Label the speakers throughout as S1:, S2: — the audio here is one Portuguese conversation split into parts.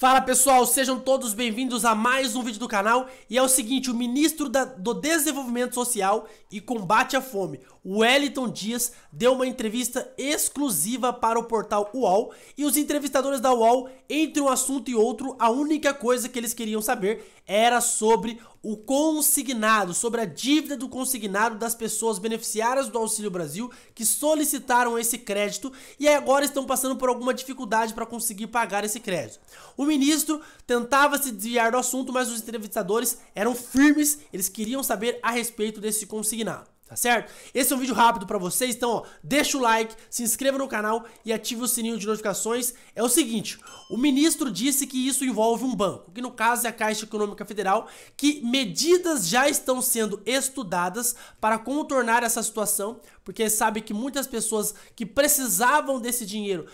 S1: Fala pessoal, sejam todos bem-vindos a mais um vídeo do canal e é o seguinte, o ministro da, do Desenvolvimento Social e Combate à Fome, Wellington Dias, deu uma entrevista exclusiva para o portal UOL e os entrevistadores da UOL, entre um assunto e outro, a única coisa que eles queriam saber era sobre o consignado, sobre a dívida do consignado das pessoas beneficiárias do Auxílio Brasil que solicitaram esse crédito e agora estão passando por alguma dificuldade para conseguir pagar esse crédito. O ministro tentava se desviar do assunto, mas os entrevistadores eram firmes, eles queriam saber a respeito desse consignado. Tá certo? Esse é um vídeo rápido para vocês, então ó, deixa o like, se inscreva no canal e ative o sininho de notificações. É o seguinte, o ministro disse que isso envolve um banco, que no caso é a Caixa Econômica Federal, que medidas já estão sendo estudadas para contornar essa situação, porque sabe que muitas pessoas que precisavam desse dinheiro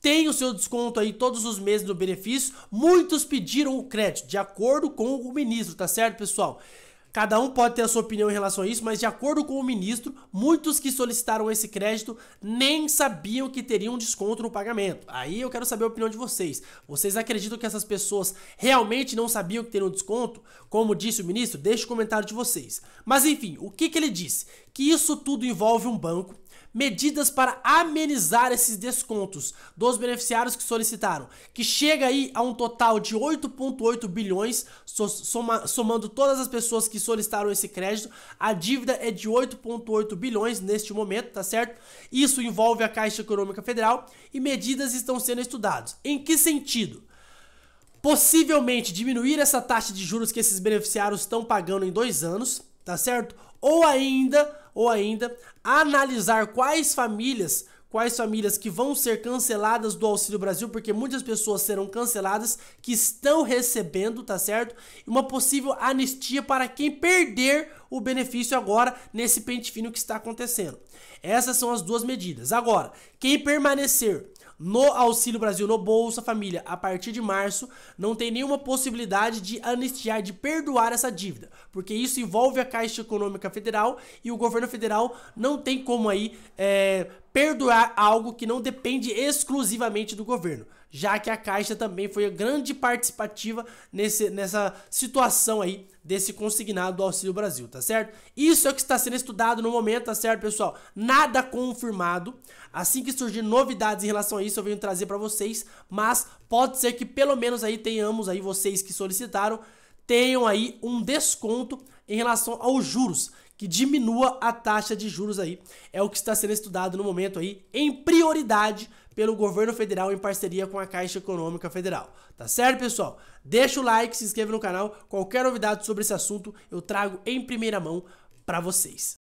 S1: tem o seu desconto aí todos os meses no benefício. Muitos pediram o crédito, de acordo com o ministro, tá certo, pessoal? Cada um pode ter a sua opinião em relação a isso, mas de acordo com o ministro, muitos que solicitaram esse crédito nem sabiam que teriam desconto no pagamento. Aí eu quero saber a opinião de vocês. Vocês acreditam que essas pessoas realmente não sabiam que teriam desconto? Como disse o ministro, deixe o comentário de vocês. Mas enfim, o que, que ele disse? Que isso tudo envolve um banco medidas para amenizar esses descontos dos beneficiários que solicitaram, que chega aí a um total de 8,8 bilhões, soma, somando todas as pessoas que solicitaram esse crédito, a dívida é de 8,8 bilhões neste momento, tá certo? Isso envolve a Caixa Econômica Federal e medidas estão sendo estudadas. Em que sentido? Possivelmente diminuir essa taxa de juros que esses beneficiários estão pagando em dois anos, tá certo? Ou ainda ou ainda analisar quais famílias quais famílias que vão ser canceladas do Auxílio Brasil, porque muitas pessoas serão canceladas que estão recebendo, tá certo? E uma possível anistia para quem perder o benefício agora nesse pente fino que está acontecendo. Essas são as duas medidas. Agora, quem permanecer no Auxílio Brasil, no Bolsa Família, a partir de março, não tem nenhuma possibilidade de anistiar, de perdoar essa dívida, porque isso envolve a Caixa Econômica Federal e o governo federal não tem como aí é, perdoar algo que não depende exclusivamente do governo, já que a Caixa também foi grande participativa nesse, nessa situação aí desse consignado do Auxílio Brasil, tá certo? Isso é o que está sendo estudado no momento, tá certo, pessoal? Nada confirmado. Assim que surgir novidades em relação a isso, eu venho trazer para vocês, mas pode ser que pelo menos aí tenhamos aí vocês que solicitaram tenham aí um desconto em relação aos juros, que diminua a taxa de juros aí. É o que está sendo estudado no momento aí em prioridade pelo governo federal em parceria com a Caixa Econômica Federal. Tá certo, pessoal? Deixa o like, se inscreva no canal. Qualquer novidade sobre esse assunto eu trago em primeira mão para vocês.